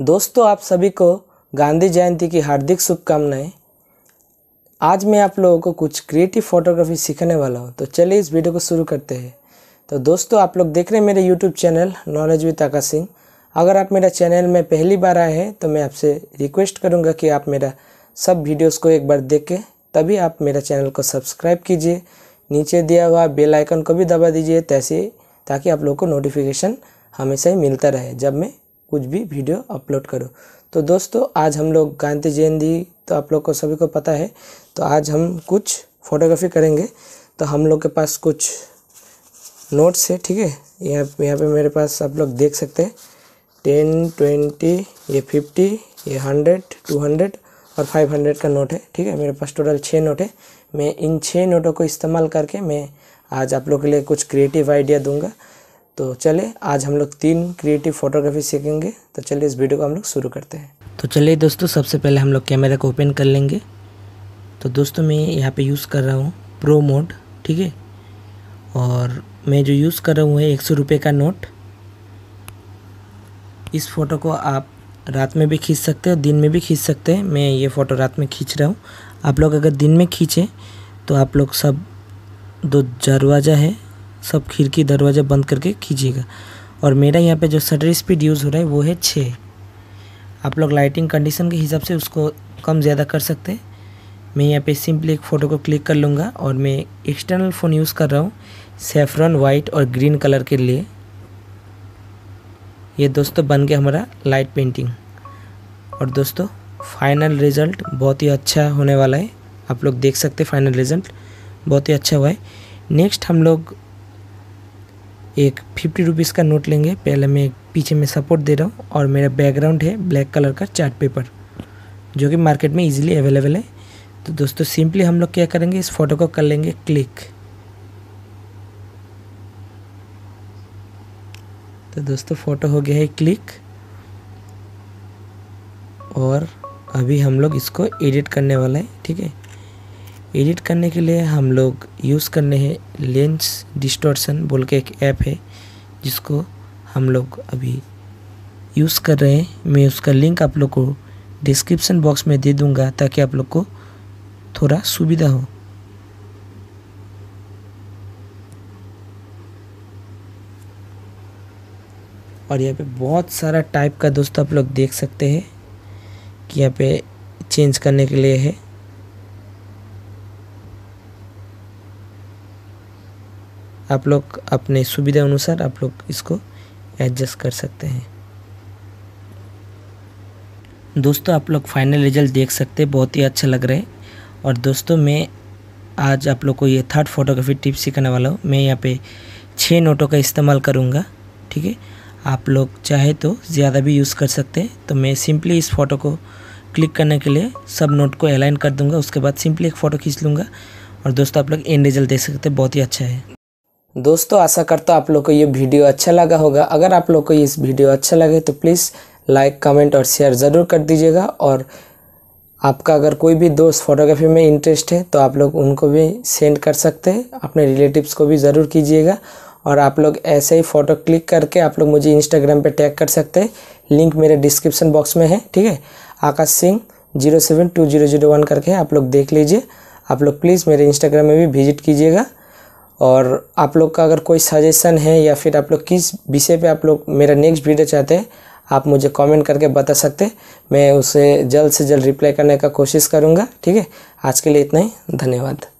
दोस्तों आप सभी को गांधी जयंती की हार्दिक शुभकामनाएं आज मैं आप लोगों को कुछ क्रिएटिव फोटोग्राफी सीखने वाला हूँ तो चलिए इस वीडियो को शुरू करते हैं तो दोस्तों आप लोग देख रहे हैं मेरे YouTube channel knowledge with Akash Singh अगर आप मेरा चैनल में पहली बार आए हैं तो मैं आपसे रिक्वेस्ट करूँगा कि आप मेरा सब वीडियोज़ को एक बार देखें तभी आप मेरा चैनल को सब्सक्राइब कीजिए नीचे दिया हुआ बेल आइकन को भी दबा दीजिए तैसे ताकि आप लोग को नोटिफिकेशन हमेशा ही मिलता रहे जब मैं कुछ भी वीडियो अपलोड करो तो दोस्तों आज हम लोग गांधी जयंती तो आप लोग को सभी को पता है तो आज हम कुछ फोटोग्राफी करेंगे तो हम लोग के पास कुछ नोट्स है ठीक है यहाँ यहाँ पे मेरे पास आप लोग देख सकते हैं टेन ट्वेंटी ये फिफ्टी ये हंड्रेड टू हंड्रेड और फाइव हंड्रेड का नोट है ठीक है मेरे पास टोटल छः नोट है मैं इन छः नोटों को इस्तेमाल करके मैं आज आप लोग के लिए कुछ क्रिएटिव आइडिया दूंगा तो चले आज हम लोग तीन क्रिएटिव फोटोग्राफी सीखेंगे तो चलिए इस वीडियो को हम लोग शुरू करते हैं तो चलिए दोस्तों सबसे पहले हम लोग कैमरा को ओपन कर लेंगे तो दोस्तों मैं यहाँ पे यूज़ कर रहा हूँ प्रो मोड ठीक है और मैं जो यूज़ कर रहा हूँ है एक सौ रुपये का नोट इस फ़ोटो को आप रात में भी खींच सकते हैं दिन में भी खींच सकते हैं मैं ये फ़ोटो रात में खींच रहा हूँ आप लोग अगर दिन में खींचें तो आप लोग सब दो दरवाज़ा है सब खिड़की दरवाज़ा बंद करके कीजिएगा और मेरा यहाँ पे जो शटर स्पीड यूज़ हो रहा है वो है छः आप लोग लाइटिंग कंडीशन के हिसाब से उसको कम ज़्यादा कर सकते हैं मैं यहाँ पे सिंपली एक फ़ोटो को क्लिक कर लूँगा और मैं एक्सटर्नल फ़ोन यूज़ कर रहा हूँ सेफ्रॉन वाइट और ग्रीन कलर के लिए ये दोस्तों बन गया हमारा लाइट पेंटिंग और दोस्तों फाइनल रिज़ल्ट बहुत ही अच्छा होने वाला है आप लोग देख सकते हैं फाइनल रिज़ल्ट बहुत ही अच्छा हुआ है नेक्स्ट हम लोग एक फिफ्टी रुपीज़ का नोट लेंगे पहले मैं पीछे में सपोर्ट दे रहा हूँ और मेरा बैकग्राउंड है ब्लैक कलर का चार्ट पेपर जो कि मार्केट में इजीली अवेलेबल है तो दोस्तों सिंपली हम लोग क्या करेंगे इस फोटो को कर लेंगे क्लिक तो दोस्तों फ़ोटो हो गया है क्लिक और अभी हम लोग इसको एडिट करने वाला है ठीक है एडिट करने के लिए हम लोग यूज़ करने हैं लेंस डिस्टोर्सन बोल के एक ऐप है जिसको हम लोग अभी यूज़ कर रहे हैं मैं उसका लिंक आप लोग को डिस्क्रिप्शन बॉक्स में दे दूंगा ताकि आप लोग को थोड़ा सुविधा हो और यहाँ पे बहुत सारा टाइप का दोस्तों आप लोग देख सकते हैं कि यहाँ पे चेंज करने के लिए है आप लोग अपने सुविधा अनुसार आप लोग इसको एडजस्ट कर सकते हैं दोस्तों आप लोग फाइनल रिजल्ट देख सकते हैं बहुत ही अच्छा लग रहा है और दोस्तों मैं आज आप लोग को ये थर्ड फोटोग्राफी टिप सिखाने वाला हूँ मैं यहाँ पे छः नोटों का इस्तेमाल करूँगा ठीक है आप लोग चाहे तो ज़्यादा भी यूज़ कर सकते हैं तो मैं सिंपली इस फ़ोटो को क्लिक करने के लिए सब नोट को अलाइन कर दूँगा उसके बाद सिंपली एक फ़ोटो खींच लूँगा और दोस्तों आप लोग एंड रिजल्ट देख सकते हैं बहुत ही अच्छा है दोस्तों आशा करता हूँ आप लोग को ये वीडियो अच्छा लगा होगा अगर आप लोग को ये वीडियो अच्छा लगे तो प्लीज़ लाइक कमेंट और शेयर ज़रूर कर दीजिएगा और आपका अगर कोई भी दोस्त फोटोग्राफी में इंटरेस्ट है तो आप लोग उनको भी सेंड कर सकते हैं अपने रिलेटिव्स को भी ज़रूर कीजिएगा और आप लोग ऐसे ही फ़ोटो क्लिक करके आप लोग मुझे इंस्टाग्राम पे टैग कर सकते हैं लिंक मेरे डिस्क्रिप्शन बॉक्स में है ठीक है Akash Singh zero seven two zero zero one करके आप लोग देख लीजिए आप लोग प्लीज़ मेरे इंस्टाग्राम में भी विजिट कीजिएगा और आप लोग का अगर कोई सजेशन है या फिर आप लोग किस विषय पे आप लोग मेरा नेक्स्ट वीडियो चाहते हैं आप मुझे कमेंट करके बता सकते मैं उसे जल्द से जल्द रिप्लाई करने का कोशिश करूँगा ठीक है आज के लिए इतना ही धन्यवाद